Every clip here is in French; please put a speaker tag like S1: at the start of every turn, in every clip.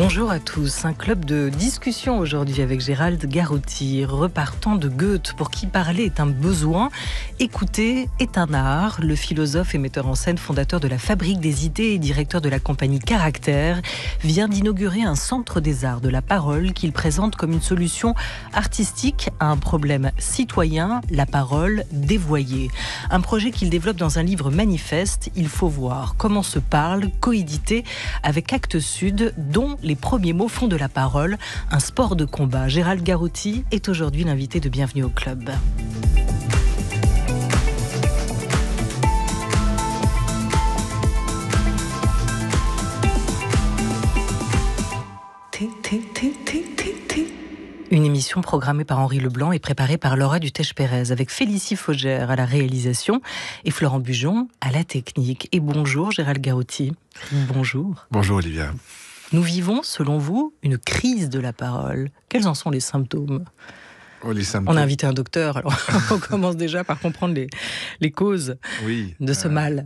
S1: Bonjour à tous. Un club de discussion aujourd'hui avec Gérald Garotti. Repartant de Goethe, pour qui parler est un besoin, écouter est un art. Le philosophe et metteur en scène, fondateur de la Fabrique des idées et directeur de la compagnie Caractère, vient d'inaugurer un centre des arts de la parole qu'il présente comme une solution artistique à un problème citoyen, la parole dévoyée. Un projet qu'il développe dans un livre manifeste. Il faut voir comment se parle, coédité avec Actes Sud, dont les premiers mots font de la parole un sport de combat. Gérald Garotti est aujourd'hui l'invité de Bienvenue au Club. Une émission programmée par Henri Leblanc et préparée par Laura Dutèche-Pérez avec Félicie Faugère à la réalisation et Florent Bujon à la technique. Et bonjour Gérald Garotti. Bonjour. Bonjour Olivia. Nous vivons, selon vous, une crise de la parole. Quels en sont les symptômes oh, on a invité un docteur, alors on commence déjà par comprendre les, causes de ce euh, mal.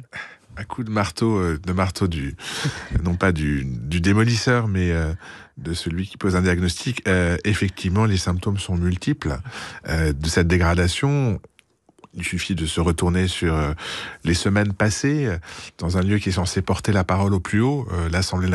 S2: À coup de marteau, euh, de marteau du, non pas du, du démolisseur, mais euh, de celui qui pose un diagnostic. effectivement, les symptômes sont multiples de cette dégradation. Il suffit de se retourner sur euh, les semaines passées, euh, dans un lieu qui est censé porter la parole au plus haut, euh, l'Assemblée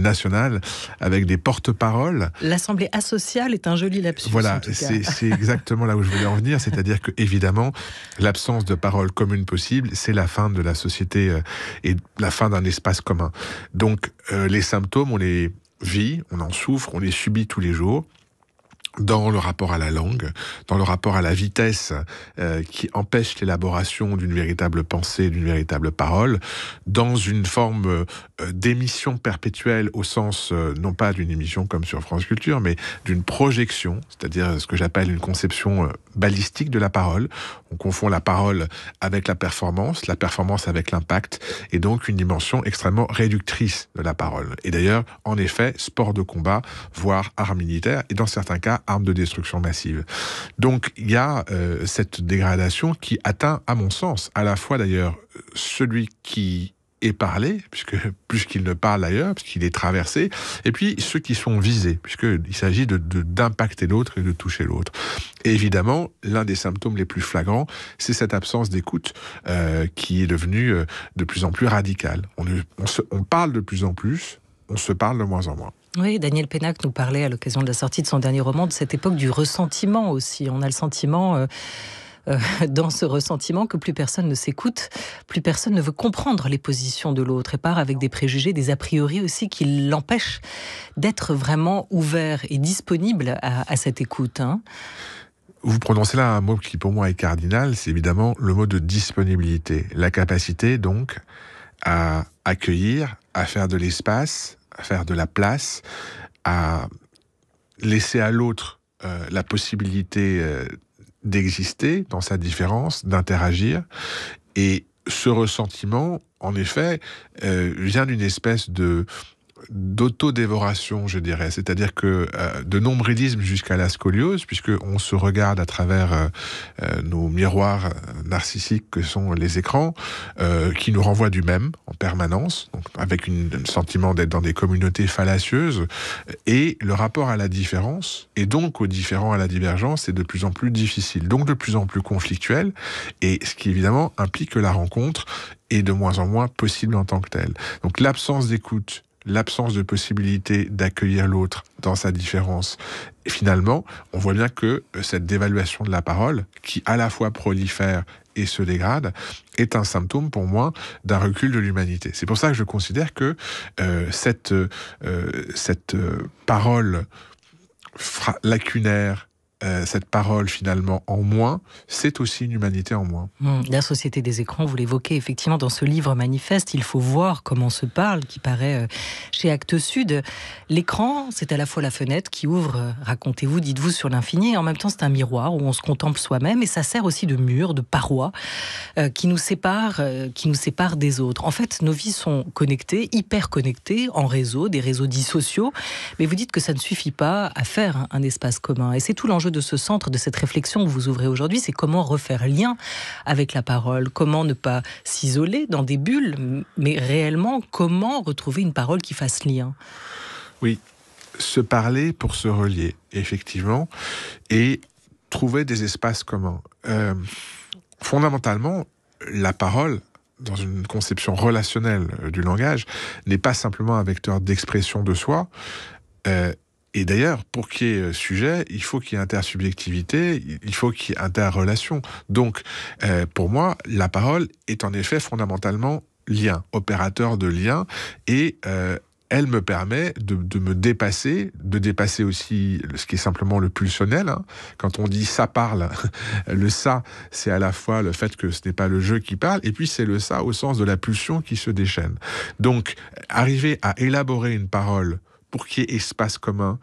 S2: nationale, avec des porte-paroles.
S1: L'Assemblée asociale est un joli lapsus. Voilà, c'est
S2: exactement là où je voulais en venir, c'est-à-dire que évidemment, l'absence de parole commune possible, c'est la fin de la société et la fin d'un espace commun. Donc, les symptômes, on les vit, on en souffre, on les subit tous les jours dans le rapport à la langue, dans le rapport à la vitesse euh, qui empêche l'élaboration d'une véritable pensée, d'une véritable parole, dans une forme euh, d'émission perpétuelle au sens euh, non pas d'une émission comme sur France Culture, mais d'une projection, c'est-à-dire ce que j'appelle une conception balistique de la parole. On confond la parole avec la performance, la performance avec l'impact, et donc une dimension extrêmement réductrice de la parole. Et d'ailleurs, en effet, sport de combat, voire art militaire, et dans certains cas, arme de destruction massive. Donc il y a euh, cette dégradation qui atteint, à mon sens, à la fois d'ailleurs celui qui est parlé, puisque plus qu'il ne parle ailleurs, puisqu'il est traversé, et puis ceux qui sont visés, puisqu'il s'agit d'impacter de, l'autre et de toucher l'autre. Et évidemment, l'un des symptômes les plus flagrants, c'est cette absence d'écoute euh, qui est devenue euh, de plus en plus radicale. On, on parle de plus en plus, on se parle de moins en moins.
S1: Oui, Daniel Pénac nous parlait à l'occasion de la sortie de son dernier roman de cette époque du ressentiment aussi. On a le sentiment... Euh, euh, dans ce ressentiment que plus personne ne s'écoute, plus personne ne veut comprendre les positions de l'autre et part avec des préjugés, des a priori aussi qui l'empêchent d'être vraiment ouvert et disponible à, cette écoute. Hein.
S2: Vous prononcez là un mot qui pour moi est cardinal, c'est évidemment le mot de disponibilité, la capacité donc à accueillir, à faire de l'espace, à faire de la place, à laisser à l'autre euh, la possibilité euh, d'exister dans sa différence, d'interagir. Et ce ressentiment, en effet, euh, vient d'une espèce de d'autodévoration, je dirais, c'est-à-dire que euh, de nombrilisme jusqu'à la scoliose, puisqu'on se regarde à travers euh, euh, nos miroirs narcissiques que sont les écrans, qui nous renvoient du même en permanence, avec un sentiment d'être dans des communautés fallacieuses, et le rapport à la différence, et donc au différent à la divergence, est de plus en plus difficile, donc de plus en plus conflictuel, et ce qui évidemment implique que la rencontre est de moins en moins possible en tant que telle. Donc l'absence d'écoute l'absence de possibilité d'accueillir l'autre dans sa différence. Et finalement, on voit bien que euh, cette dévaluation de la parole, qui à la fois prolifère et se dégrade, est un symptôme pour moi d'un recul de l'humanité. C'est pour ça que je considère que euh, cette, euh, cette parole lacunaire, euh, cette parole finalement en moins, c'est aussi une humanité en moins.
S1: Hmm. La société des écrans, vous l'évoquez effectivement dans ce livre manifeste, il faut voir comment on se parle, qui paraît euh, chez Actes Sud. L'écran, c'est à la fois la fenêtre qui ouvre, euh, racontez-vous, dites-vous, sur l'infini, et en même temps c'est un miroir où on se contemple soi-même, et ça sert aussi de mur, de paroi, qui, nous sépare, qui nous sépare des autres. En fait, nos vies sont connectées, hyper connectées, en réseau, des réseaux dits sociaux, mais vous dites que ça ne suffit pas à faire hein, un espace commun, et c'est tout l'enjeu de ce centre, de cette réflexion que vous ouvrez aujourd'hui, c'est comment refaire lien avec la parole, comment ne pas s'isoler dans des bulles, mais réellement comment retrouver une parole qui fasse lien.
S2: Oui, se parler pour se relier, effectivement, et trouver des espaces communs. Euh, fondamentalement, la parole, dans une conception relationnelle euh, du langage, n'est pas simplement un vecteur d'expression de soi, euh, et d'ailleurs, pour qu'il y ait euh, sujet, il faut qu'il y ait intersubjectivité, il faut qu'il y ait interrelation. Donc, euh, pour moi, la parole est en effet fondamentalement lien, opérateur de lien, et euh, elle me permet de, me dépasser, de dépasser aussi ce qui est simplement le pulsionnel. Hein. Quand on dit ça parle, le ça, c'est à la fois le fait que ce n'est pas le jeu qui parle, et puis c'est le ça au sens de la pulsion qui se déchaîne. Donc, arriver à élaborer une parole pour qu'il y ait espace commun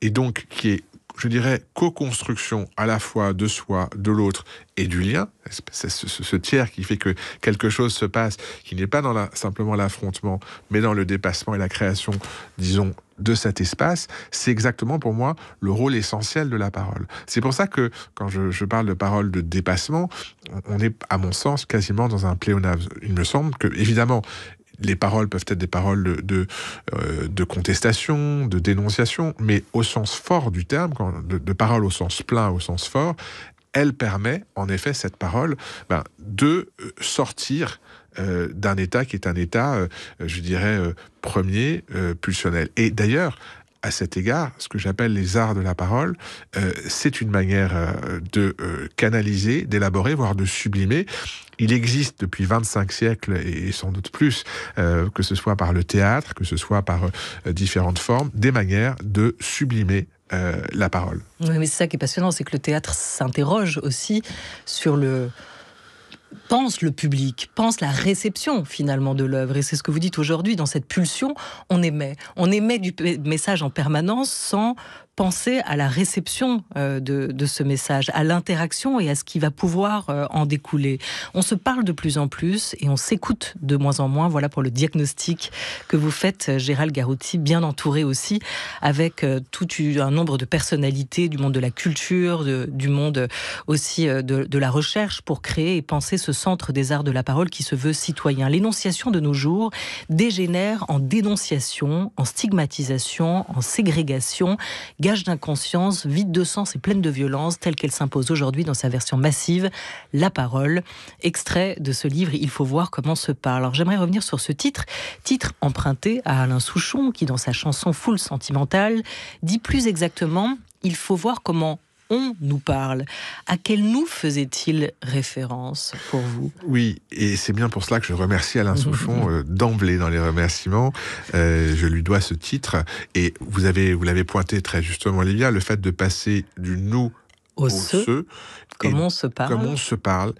S2: et donc qui est je dirais, co-construction à la fois de soi, de l'autre et du lien. ce, tiers qui fait que quelque chose se passe, qui n'est pas dans la, simplement l'affrontement, mais dans le dépassement et la création, disons, de cet espace. C'est exactement pour moi le rôle essentiel de la parole. C'est pour ça que quand je, je, parle de parole de dépassement, on est, à mon sens, quasiment dans un pléonasme. Il me semble que, évidemment, les paroles peuvent être des paroles de, euh, de, contestation, de dénonciation, mais au sens fort du terme, de, parole paroles au sens plein, au sens fort, elle permet, en effet, cette parole, ben, de euh, sortir euh, d'un État qui est un État, je dirais, premier, pulsionnel. Et d'ailleurs, à cet égard, ce que j'appelle les arts de la parole, euh, c'est une manière euh, de euh, canaliser, d'élaborer, voire de sublimer. Il existe depuis 25 siècles et sans doute plus, que ce soit par le théâtre, que ce soit par différentes formes, des manières de sublimer la parole.
S1: Oui, mais c'est ça qui est passionnant, c'est que le théâtre s'interroge aussi sur le, pense le public, pense la réception finalement de l'œuvre. Et c'est ce que vous dites aujourd'hui, dans cette pulsion, on émet. On émet du message en permanence sans penser à la réception euh, de, ce message, à l'interaction et à ce qui va pouvoir euh, en découler. On se parle de plus en plus et on s'écoute de moins en moins. Voilà pour le diagnostic que vous faites, euh, Gérald Garouti, bien entouré aussi, avec tout un nombre de personnalités du monde de la culture, du monde aussi de, de la recherche pour créer et penser ce centre des arts de la parole qui se veut citoyen. L'énonciation de nos jours dégénère en dénonciation, en stigmatisation, en ségrégation gage d'inconscience, vide de sens et pleine de violence, telle qu'elle s'impose aujourd'hui dans sa version massive, La Parole, extrait de ce livre Il faut voir comment se parle. Alors j'aimerais revenir sur ce titre, titre emprunté à Alain Souchon, qui dans sa chanson Foule sentimentale dit plus exactement il faut voir comment on nous parle. À quel nous faisait-il référence pour vous
S2: Oui, et c'est bien pour cela que je remercie Alain Souchon euh, d'emblée dans les remerciements. Euh, je lui dois ce titre. Et vous avez, vous l'avez pointé très justement, Olivia, le fait de passer du nous
S1: au, ce, on se parle. Comment on
S2: se parle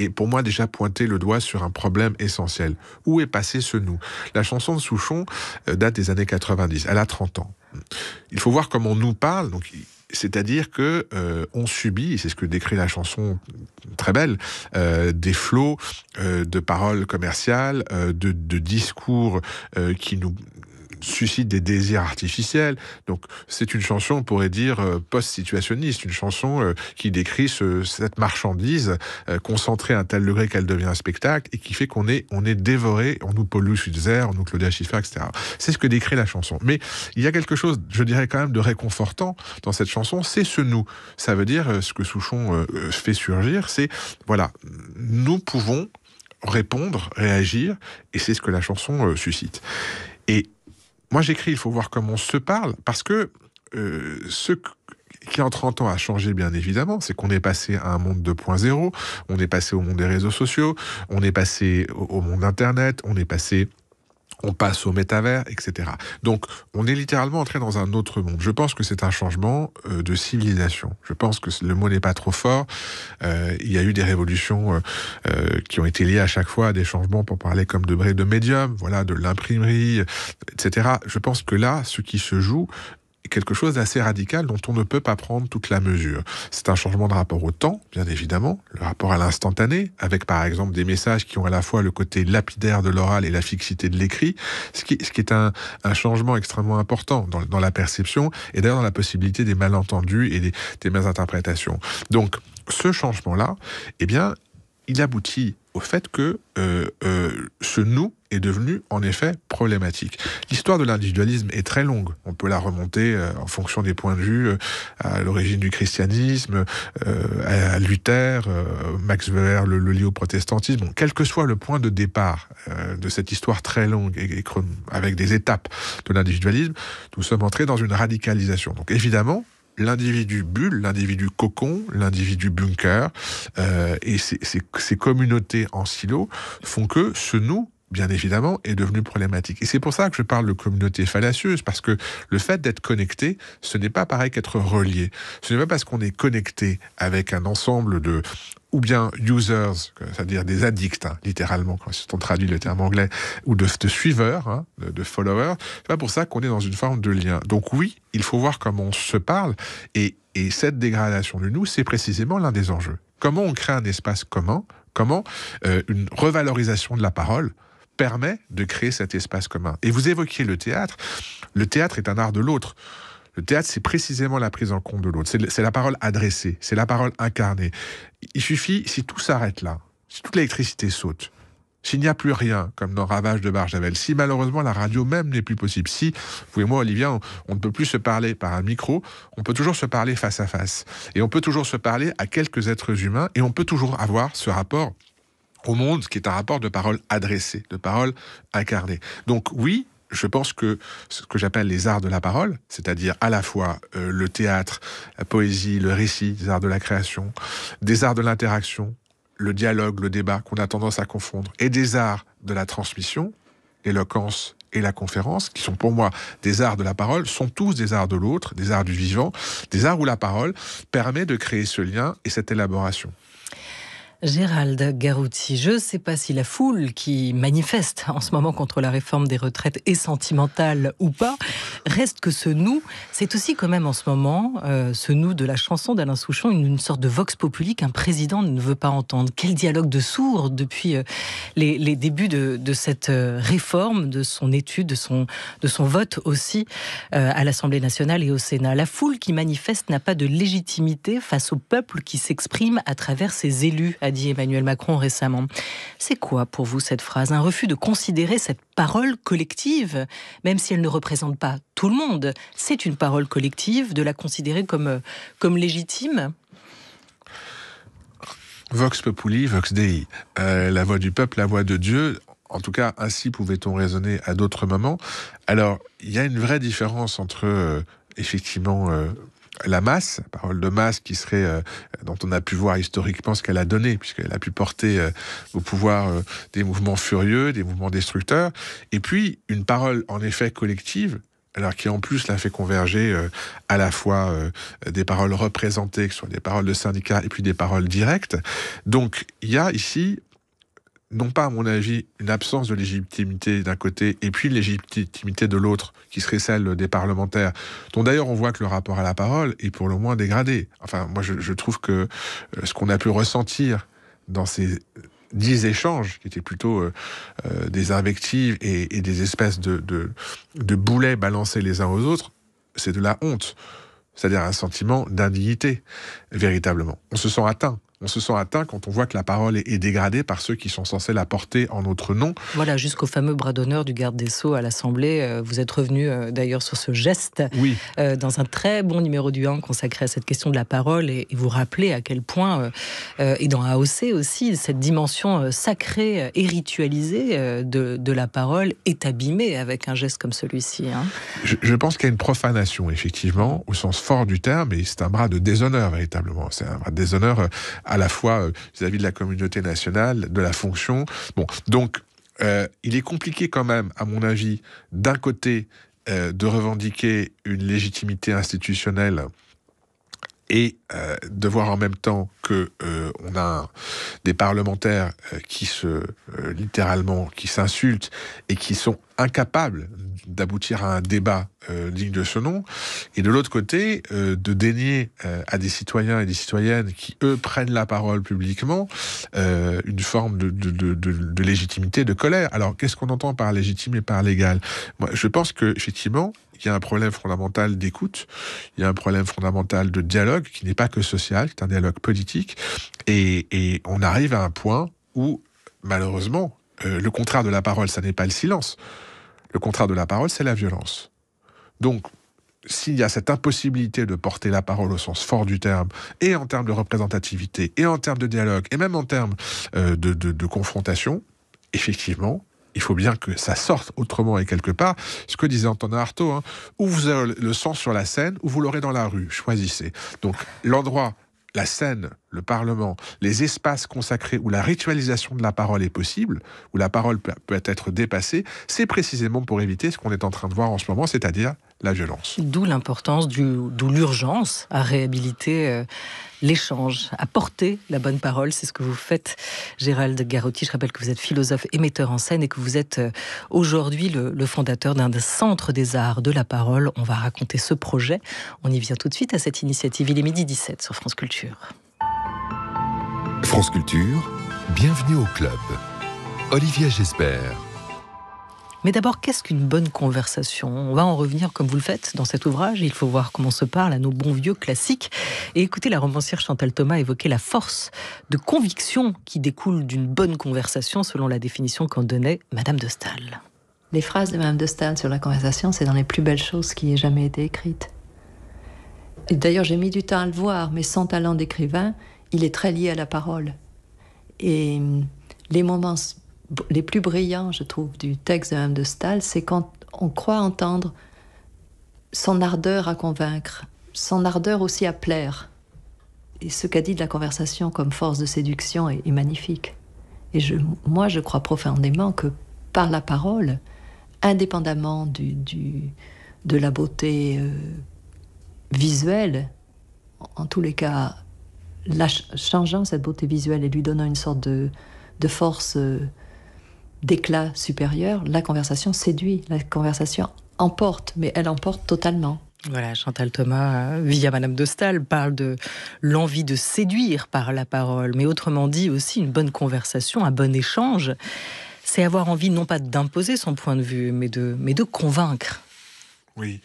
S2: et pour moi déjà pointer le doigt sur un problème essentiel. Où est passé ce nous La chanson de Souchon euh, date des années 90, elle a 30 ans. Il faut voir comment on nous parle, donc c'est-à-dire que euh, on subit, et c'est ce que décrit la chanson très belle, euh, des flots euh, de paroles commerciales, de, de, discours qui nous suscite des désirs artificiels. Donc c'est une chanson, on pourrait dire, euh, post-situationniste, une chanson euh, qui décrit cette marchandise euh, concentrée à un tel degré qu'elle devient un spectacle et qui fait qu'on est, on est dévoré, on nous Paul Suzer on nous Claudia Schiffer, etc. C'est ce que décrit la chanson. Mais il y a quelque chose, je dirais quand même, de réconfortant dans cette chanson, c'est ce nous. Ça veut dire ce que Souchon fait surgir, c'est, voilà, nous pouvons répondre, réagir, et c'est ce que la chanson suscite. Et moi, j'écris, il faut voir comment on se parle, parce que euh, ce qui en 30 ans a changé bien évidemment, c'est qu'on est passé à un monde 2.0, on est passé au monde des réseaux sociaux, on est passé au monde Internet, on est passé on passe au métavers, etc. Donc, on est littéralement entré dans un autre monde. Je pense que c'est un changement euh, de civilisation. Je pense que le mot n'est pas trop fort. Euh, il y a eu des révolutions euh, qui ont été liées à chaque fois à des changements, pour parler comme de de médium, voilà, de l'imprimerie, etc. Je pense que là, ce qui se joue, quelque chose d'assez radical dont on ne peut pas prendre toute la mesure. C'est un changement de rapport au temps, bien évidemment, le rapport à l'instantané, avec par exemple des messages qui ont à la fois le côté lapidaire de l'oral et la fixité de l'écrit, ce qui, ce qui est un, changement extrêmement important dans, la perception et d'ailleurs dans la possibilité des malentendus et des, des interprétations. Donc, ce changement-là, eh bien, il aboutit au fait que euh, euh, ce nous est devenu en effet problématique. L'histoire de l'individualisme est très longue. On peut la remonter euh, en fonction des points de vue à l'origine du christianisme, à Luther, Max Weber le, lié au protestantisme. quel que soit le point de départ de cette histoire très longue et avec des étapes de l'individualisme, nous sommes entrés dans une radicalisation. Donc évidemment, l'individu bulle, l'individu cocon, l'individu bunker, euh, et ces, ces, ces communautés en silo font que ce nous bien évidemment, est devenue problématique. Et c'est pour ça que je parle de communauté fallacieuse, parce que le fait d'être connecté, ce n'est pas pareil qu'être relié. Ce n'est pas parce qu'on est connecté avec un ensemble de ou bien users, c'est-à-dire des addicts, hein, littéralement, quand on traduit le terme anglais, ou de, suiveurs, hein, de, followers, c'est pas pour ça qu'on est dans une forme de lien. Donc oui, il faut voir comment on se parle, et, cette dégradation de nous, c'est précisément l'un des enjeux. Comment on crée un espace commun Comment euh, une revalorisation de la parole permet de créer cet espace commun. Et vous évoquiez le théâtre. Le théâtre est un art de l'autre. Le théâtre, c'est précisément la prise en compte de l'autre. C'est la parole adressée, c'est la parole incarnée. Il suffit, si tout s'arrête là, si toute l'électricité saute, s'il n'y a plus rien, comme dans Ravage de Barjavel, si malheureusement la radio même n'est plus possible, si, vous et moi, Olivia, on, on, ne peut plus se parler par un micro, on peut toujours se parler face à face. Et on peut toujours se parler à quelques êtres humains, et on peut toujours avoir ce rapport au monde, qui est un rapport de parole adressée, de parole incarnée. Donc oui, je pense que ce que j'appelle les arts de la parole, c'est-à-dire à la fois euh, le théâtre, la poésie, le récit, les arts de la création, des arts de l'interaction, le dialogue, le débat qu'on a tendance à confondre, et des arts de la transmission, l'éloquence et la conférence, qui sont pour moi des arts de la parole, sont tous des arts de l'autre, des arts du vivant, des arts où la parole permet de créer ce lien et cette élaboration.
S1: Gérald Garouti, je ne sais pas si la foule qui manifeste en ce moment contre la réforme des retraites est sentimentale ou pas. Reste que ce nous, c'est aussi quand même en ce moment euh, ce nous de la chanson d'Alain Souchon, une, sorte de vox populi qu'un président ne veut pas entendre. Quel dialogue de sourds depuis euh, les, débuts de, cette euh, réforme, de son étude, de son vote aussi à l'Assemblée nationale et au Sénat. La foule qui manifeste n'a pas de légitimité face au peuple qui s'exprime à travers ses élus a dit Emmanuel Macron récemment. C'est quoi pour vous cette phrase Un refus de considérer cette parole collective, même si elle ne représente pas tout le monde. C'est une parole collective, de la considérer comme, euh, comme légitime
S2: Vox Populi, Vox Dei, euh, la voix du peuple, la voix de Dieu. En tout cas, ainsi pouvait-on raisonner à d'autres moments. Alors, il y a une vraie différence entre, euh, effectivement, la masse, parole de masse qui serait, euh, dont on a pu voir historiquement ce qu'elle a donné, puisqu'elle a pu porter euh, au pouvoir euh, des mouvements furieux, des mouvements destructeurs, et puis une parole en effet collective, alors qui en plus l'a fait converger à la fois des paroles représentées, que ce soit des paroles de syndicats et puis des paroles directes. Donc il y a ici, non pas, à mon avis, une absence de légitimité d'un côté et puis légitimité de l'autre, qui serait celle des parlementaires, dont d'ailleurs on voit que le rapport à la parole est pour le moins dégradé. Enfin, moi je, trouve que euh, ce qu'on a pu ressentir dans ces dix échanges, qui étaient plutôt euh, euh, des invectives et, des espèces de, de boulets balancés les uns aux autres, c'est de la honte, c'est-à-dire un sentiment d'indignité, véritablement. On se sent atteint on se sent atteint quand on voit que la parole est dégradée par ceux qui sont censés la porter
S1: en notre nom. Voilà, jusqu'au fameux bras d'honneur du garde des Sceaux à l'Assemblée. Euh, vous êtes revenu euh, d'ailleurs sur ce geste euh, dans un très bon numéro du 1 consacré à cette question de la parole et, vous rappelez à quel point, et dans AOC aussi, cette dimension sacrée et ritualisée de, la parole est abîmée avec un geste comme celui-ci. Hein. Je,
S2: je pense qu'il y a une profanation, effectivement, au sens fort du terme, et c'est un bras de déshonneur, véritablement. C'est un bras de déshonneur à la fois euh, vis-à-vis de la communauté nationale, de la fonction. donc euh, il est compliqué quand même, à mon avis, d'un côté, euh, de revendiquer une légitimité institutionnelle et euh, de voir en même temps que euh, on a des parlementaires euh, qui se littéralement qui s'insultent et qui sont incapables d'aboutir à un débat digne de ce nom et de l'autre côté de dénier à des citoyens et des citoyennes qui eux prennent la parole publiquement une forme de, légitimité de colère alors qu'est-ce qu'on entend par légitime et par légal je pense que effectivement il y a un problème fondamental d'écoute, il y a un problème fondamental de dialogue qui n'est pas que social, c'est est un dialogue politique. Et, on arrive à un point où, malheureusement, euh, le contraire de la parole, ça n'est pas le silence. Le contraire de la parole, c'est la violence. Donc, s'il y a cette impossibilité de porter la parole au sens fort du terme, et en termes de représentativité, et en termes de dialogue, et même en termes euh, de, de confrontation, effectivement, il faut bien que ça sorte autrement et quelque part. Ce que disait Antonin Artaud, hein, ou vous avez le sang sur la scène, ou vous l'aurez dans la rue. Choisissez. Donc l'endroit la scène, le Parlement, les espaces consacrés où la ritualisation de la parole est possible, où la parole peut être dépassée, c'est précisément pour éviter ce qu'on est en train de voir en ce moment, c'est-à-dire la violence.
S1: D'où l'importance, d'où l'urgence à réhabiliter euh, l'échange, apporter la bonne parole. C'est ce que vous faites, Gérald Garotti. Je rappelle que vous êtes philosophe et metteur en scène et que vous êtes euh, aujourd'hui le, fondateur d'un des des arts de la parole. On va raconter ce projet. On y vient tout de suite à cette initiative. Il est midi 17 sur France Culture.
S2: France Culture, bienvenue au club. Olivier j'espère.
S1: Mais d'abord, qu'est-ce qu'une bonne conversation On va en revenir comme vous le faites dans cet ouvrage. Il faut voir comment on se parle à nos bons vieux classiques. Et écoutez la romancière Chantal Thomas évoquait la force de conviction qui découle d'une bonne conversation selon la définition qu'en donnait Madame de Staël. Les phrases de Madame de Staël sur la conversation, c'est dans les plus belles choses qui aient jamais été écrites. Et d'ailleurs, j'ai mis du temps à le voir, mais sans talent d'écrivain, il est très lié à la parole. Et hum, les moments les plus brillants, je trouve, du texte de M. de Stahl, c'est quand on croit entendre son ardeur à convaincre, son ardeur aussi à plaire. Et ce qu'a dit de la conversation comme force de séduction est, magnifique. Et je, moi, je crois profondément que par la parole, indépendamment du, de la beauté euh, visuelle, en, tous les cas, changeant cette beauté visuelle et lui donnant une sorte de, force euh, d'éclat supérieur, la conversation séduit, la conversation emporte, mais elle emporte totalement. Voilà, Chantal Thomas, euh, via Madame de parle de l'envie de séduire par la parole, mais autrement dit aussi une bonne conversation, un bon échange, c'est avoir envie non pas d'imposer son point de vue, mais de, mais de convaincre.
S2: Oui,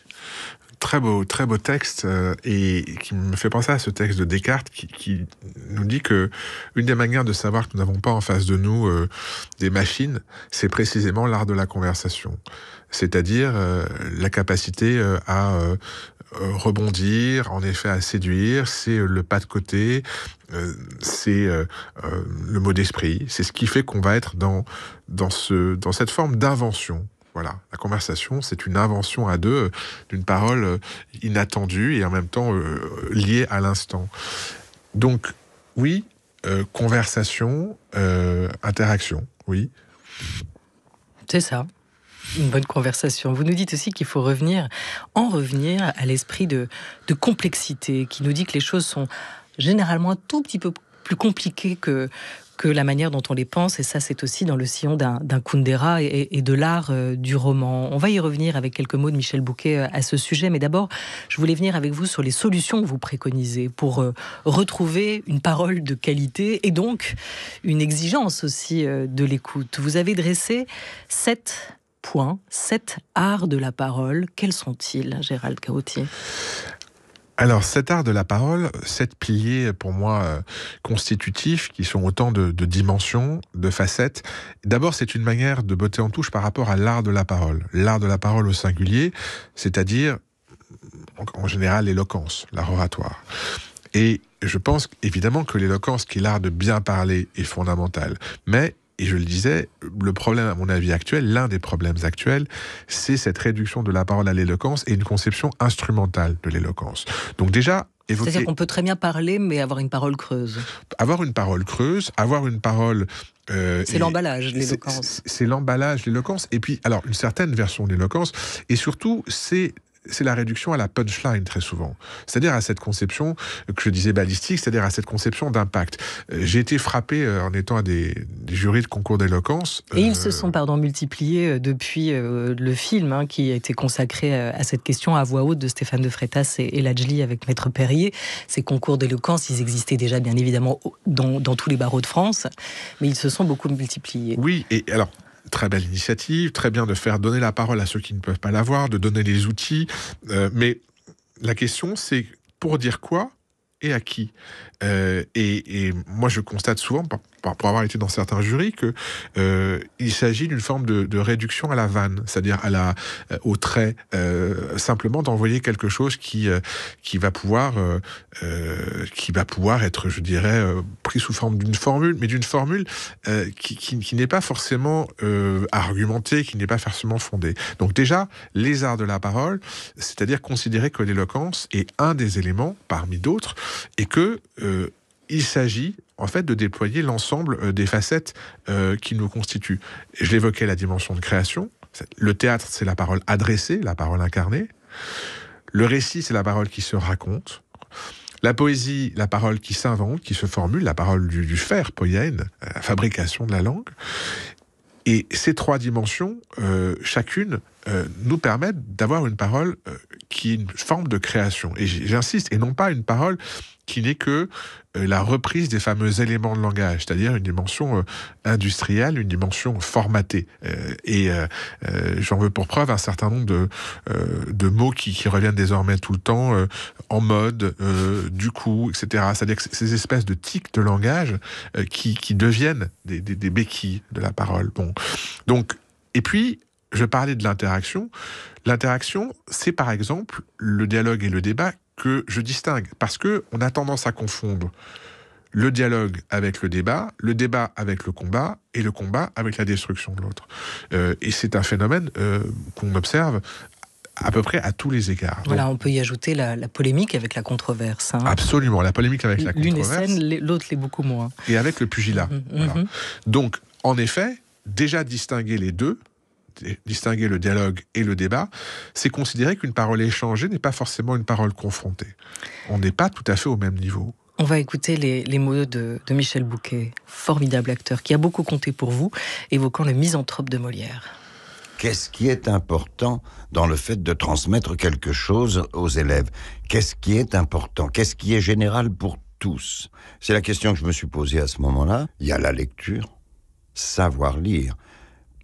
S2: très beau, très beau texte euh, et qui me fait penser à ce texte de Descartes qui, qui, nous dit que une des manières de savoir que nous n'avons pas en face de nous euh, des machines, c'est précisément l'art de la conversation, c'est-à-dire euh, la capacité à rebondir, en effet à séduire, c'est le pas de côté, c'est le mot d'esprit, c'est ce qui fait qu'on va être dans, dans, ce, dans cette forme d'invention. Voilà, la conversation, c'est une invention à deux euh, d'une parole euh, inattendue et en même temps euh, liée à l'instant. Donc, oui, conversation, interaction, oui.
S1: C'est ça une bonne conversation. Vous nous dites aussi qu'il faut revenir, en revenir à l'esprit de, de, complexité, qui nous dit que les choses sont généralement un tout petit peu plus compliquées que, que la manière dont on les pense, et ça c'est aussi dans le sillon d'un Kundera et, de l'art euh, du roman. On va y revenir avec quelques mots de Michel Bouquet euh, à ce sujet, mais d'abord je voulais venir avec vous sur les solutions que vous préconisez pour euh, retrouver une parole de qualité et donc une exigence aussi de l'écoute. Vous avez dressé sept points, sept arts de la parole. Quels sont-ils, Gérald Carotier
S2: alors cet art de la parole, sept piliers pour moi euh, constitutifs qui sont autant de, dimensions, de facettes. D'abord, c'est une manière de botter en touche par rapport à l'art de la parole. L'art de la parole au singulier, c'est-à-dire en général l'éloquence, l'art oratoire. Et je pense évidemment que l'éloquence, qui est l'art de bien parler, est fondamentale. Mais et je le disais, le problème, à mon avis, actuel, l'un des problèmes actuels, c'est cette réduction de la parole à l'éloquence et une conception instrumentale de l'éloquence. Donc déjà, Évoquer... C'est-à-dire qu'on
S1: peut très bien parler, mais avoir une parole creuse.
S2: Avoir une parole creuse, avoir une parole. Euh, c'est l'emballage, l'éloquence. C'est l'emballage, l'éloquence, et puis, alors, une certaine version de l'éloquence, et surtout, c'est c'est la réduction à la punchline très souvent. C'est-à-dire à cette conception que je disais balistique, c'est-à-dire à cette conception d'impact. Euh, j'ai été frappé euh, en étant à des, jurys de concours d'éloquence.
S1: Et ils se euh, sont, pardon, multipliés depuis le film hein, qui a été consacré à cette question à voix haute de Stéphane de Freitas et Ladjli avec Maître Perrier. Ces concours d'éloquence, ils existaient déjà bien évidemment dans tous les barreaux de France, mais ils se sont beaucoup multipliés. Oui,
S2: et alors très belle initiative, très bien de faire donner la parole à ceux qui ne peuvent
S1: pas l'avoir, de donner les outils,
S2: euh, mais la question c'est pour dire quoi et à qui. Euh, et, et, moi je constate souvent, pour avoir été dans certains jurys, que euh, il s'agit d'une forme de, réduction à la vanne, c'est-à-dire à la euh, au trait, euh, simplement d'envoyer quelque chose qui qui va pouvoir qui va pouvoir être, je dirais, pris sous forme d'une formule, mais d'une formule qui, qui, n'est pas forcément argumentée, qui n'est pas forcément fondée. Donc déjà, les arts de la parole, c'est-à-dire considérer que l'éloquence est un des éléments parmi d'autres, et que il s'agit en fait, de déployer l'ensemble euh, des facettes euh, qui nous constituent. Je l'évoquais, la dimension de création. Le théâtre, c'est la parole adressée, la parole incarnée. Le récit, c'est la parole qui se raconte. La poésie, la parole qui s'invente, qui se formule, la parole du, fer, faire, poyenne, euh, fabrication de la langue. Et ces trois dimensions, chacune euh, nous permettent d'avoir une parole euh, qui est une forme de création. Et j'insiste, et non pas une parole qui n'est que euh, la reprise des fameux éléments de langage, c'est-à-dire une dimension industrielle, une dimension formatée. et j'en veux pour preuve un certain nombre de, de mots qui, reviennent désormais tout le temps, en mode, du coup, etc. C'est-à-dire ces espèces de tics de langage qui, deviennent des, des béquilles de la parole. Bon. Donc, et puis, je parlais de l'interaction. L'interaction, c'est par exemple le dialogue et le débat que je distingue parce que on a tendance à confondre le dialogue avec le débat, le débat avec le combat et le combat avec la destruction de l'autre. Euh, et c'est un phénomène euh, qu'on observe à peu près à tous les égards. Voilà, on
S1: peut y ajouter la, polémique avec la controverse. Hein.
S2: Absolument, la polémique avec la controverse. L'une est
S1: saine, l'autre l'est beaucoup moins.
S2: Et avec le pugilat. Mm-hmm, mm-hmm. Donc, en effet, déjà distinguer les deux, distinguer le dialogue et le débat, c'est considérer qu'une parole échangée n'est pas forcément une parole confrontée. On n'est pas tout à fait au même niveau.
S1: On va écouter les, mots de, de, Michel Bouquet, formidable acteur qui a beaucoup compté pour vous, évoquant le misanthrope de Molière.
S3: Qu'est-ce qui est important dans le fait de transmettre quelque chose aux élèves Qu'est-ce qui est important Qu'est-ce qui est général pour tous C'est la question que je me suis posée à ce moment-là. Il y a la lecture, savoir lire.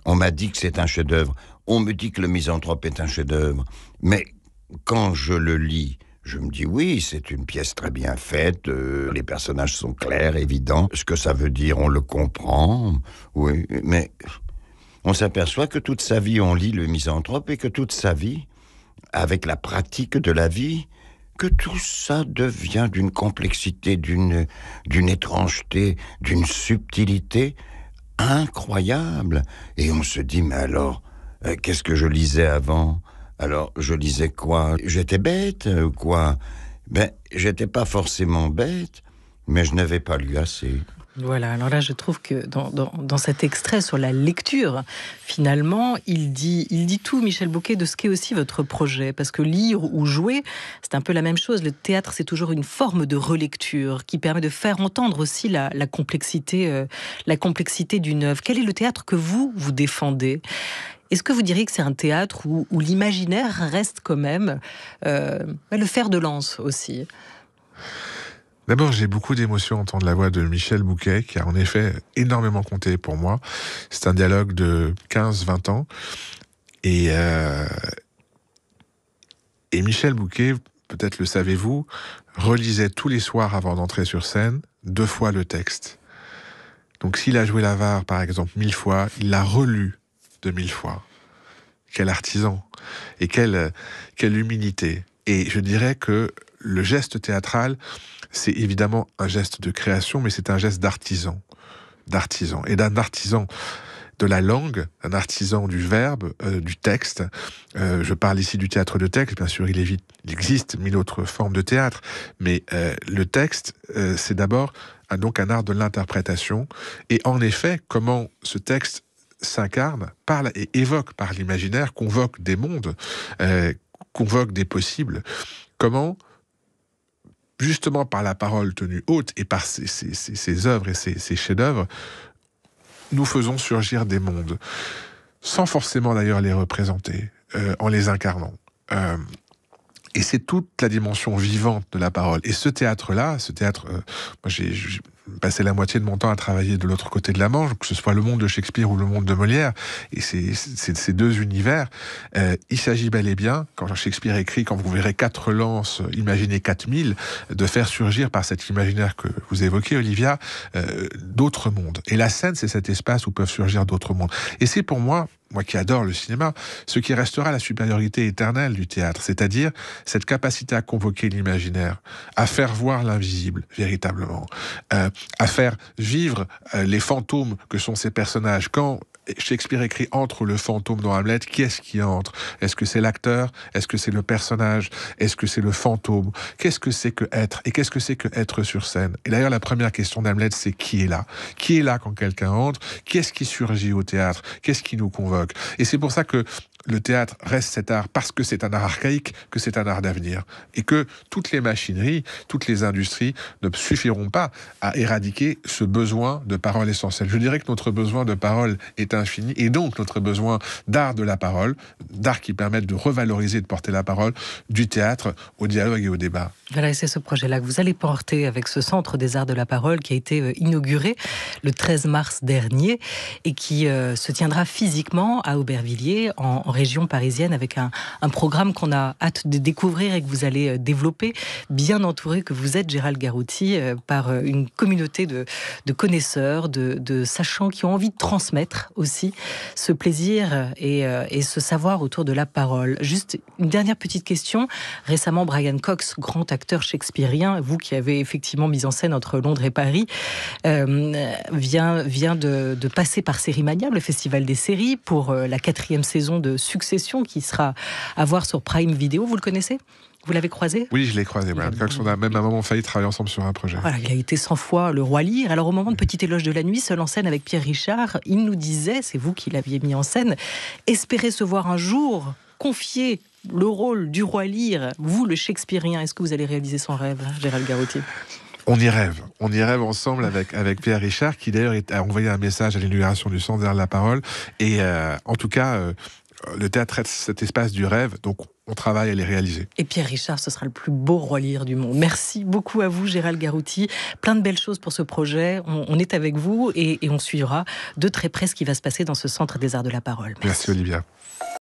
S3: On m'a dit que c'est un chef-d'œuvre. On me dit que le misanthrope est un chef-d'œuvre. Mais quand je le lis, je me dis oui, c'est une pièce très bien faite, euh, les personnages sont clairs, évidents, ce que ça veut dire, on le comprend, oui, mais on s'aperçoit que toute sa vie, on lit le misanthrope et que toute sa vie, avec la pratique de la vie, que tout ça devient d'une complexité, d'une étrangeté, d'une subtilité incroyable. Et on se dit, mais alors, euh, qu'est-ce que je lisais avant Alors, je lisais quoi J'étais bête euh, ou quoi Ben, j'étais pas forcément bête, mais je n'avais pas lu assez.
S1: Voilà, alors là je trouve que dans, cet extrait sur la lecture, finalement, il dit, il dit tout, Michel Bouquet, de ce qu'est aussi votre projet. Parce que lire ou jouer, c'est un peu la même chose. Le théâtre, c'est toujours une forme de relecture qui permet de faire entendre aussi la, complexité, euh, la complexité d'une œuvre. Quel est le théâtre que vous, vous défendez est-ce que vous diriez que c'est un théâtre où, l'imaginaire reste quand même euh, le fer de lance aussi
S2: D'abord, j'ai beaucoup d'émotions entendre la voix de Michel Bouquet, qui a en effet énormément compté pour moi. C'est un dialogue de 15-20 ans. Et, euh, et Michel Bouquet, peut-être le savez-vous, relisait tous les soirs avant d'entrer sur scène deux fois le texte. Donc s'il a joué l'avare, par exemple, mille fois, il l'a relu deux mille fois. Quel artisan et quelle, euh, quelle humilité. Et je dirais que le geste théâtral, c'est évidemment un geste de création, mais c'est un geste d'artisan. D'artisan. Et d'un artisan de la langue, un artisan du verbe, euh, du texte. Euh, je parle ici du théâtre de texte, bien sûr, il, il existe mille autres formes de théâtre, mais euh, le texte, c'est d'abord donc un art de l'interprétation. Et en effet, comment ce texte s'incarne, parle et évoque par l'imaginaire, convoque des mondes, convoque des possibles. Comment justement par la parole tenue haute et par ses, œuvres et ses chefs-d'œuvre, nous faisons surgir des mondes, sans forcément d'ailleurs les représenter, euh, en les incarnant. Euh, et c'est toute la dimension vivante de la parole. Et ce théâtre-là, ce théâtre, euh, moi j'ai passer la moitié de mon temps à travailler de l'autre côté de la Manche, que ce soit le monde de Shakespeare ou le monde de Molière, et ces deux univers, euh, il s'agit bel et bien, quand Shakespeare écrit, quand vous verrez quatre lances, imaginez 4000, de faire surgir par cet imaginaire que vous évoquez, Olivia, euh, d'autres mondes. Et la scène, c'est cet espace où peuvent surgir d'autres mondes. Et c'est pour moi, moi qui adore le cinéma, ce qui restera la supériorité éternelle du théâtre, c'est-à-dire cette capacité à convoquer l'imaginaire, à faire voir l'invisible véritablement, euh, à faire vivre euh, les fantômes que sont ces personnages. Quand Shakespeare écrit entre le fantôme dans Hamlet, qui est-ce qui entre Est-ce que c'est l'acteur Est-ce que c'est le personnage Est-ce que c'est le fantôme Qu'est-ce que c'est que être Et qu'est-ce que c'est que être sur scène Et d'ailleurs, la première question d'Hamlet, c'est qui est là Qui est là quand quelqu'un entre Qu'est-ce qui surgit au théâtre Qu'est-ce qui nous convoque Et c'est pour ça que le théâtre reste cet art parce que c'est un art archaïque, que c'est un art d'avenir, et que toutes les machineries, toutes les industries ne suffiront pas à éradiquer ce besoin de parole essentielle. Je dirais que notre besoin de parole est infini, et donc notre besoin d'art de la parole, d'art qui permette de revaloriser, de porter la parole, du théâtre au dialogue et au débat.
S1: Voilà, c'est ce projet-là que vous allez porter avec ce Centre des arts de la parole qui a été euh, inauguré le 13 mars dernier et qui euh, se tiendra physiquement à Aubervilliers en région parisienne avec un, programme qu'on a hâte de découvrir et que vous allez euh, développer, bien entouré que vous êtes, Gérald Garouti, euh, par euh, une communauté de, connaisseurs, de, sachants qui ont envie de transmettre aussi ce plaisir et, ce savoir autour de la parole. Juste une dernière petite question. Récemment, Brian Cox, grand acteur shakespearien, vous qui avez effectivement mis en scène entre Londres et Paris, vient, vient de, de, passer par Série Maniable, le festival des séries, pour la quatrième saison de Succession qui sera à voir sur Prime Video. Vous le connaissez vous l'avez croisé
S2: Oui, je l'ai croisé, Cox. On a même à un moment failli travailler ensemble sur un projet.
S1: Voilà, il a été 100 fois le roi lire. Alors, au moment de Petit éloge de la nuit, seul en scène avec Pierre Richard, il nous disait, c'est vous qui l'aviez mis en scène, espérez se voir un jour confier le rôle du roi lire, vous le shakespearien. Est-ce que vous allez réaliser son rêve, hein, Gérald Garrotier
S2: on y rêve. On y rêve ensemble avec, avec Pierre Richard, qui d'ailleurs a envoyé un message à l'énumération du Centre derrière la parole. Et euh, en tout cas, euh, le théâtre est cet espace du rêve, donc on travaille à les réaliser.
S1: Et Pierre Richard, ce sera le plus beau roi lire du monde. Merci beaucoup à vous, Gérald Garouti. Plein de belles choses pour ce projet. On, est avec vous et, on suivra de très près ce qui va se passer dans ce Centre des Arts de la Parole.
S2: Merci, Merci Olivia.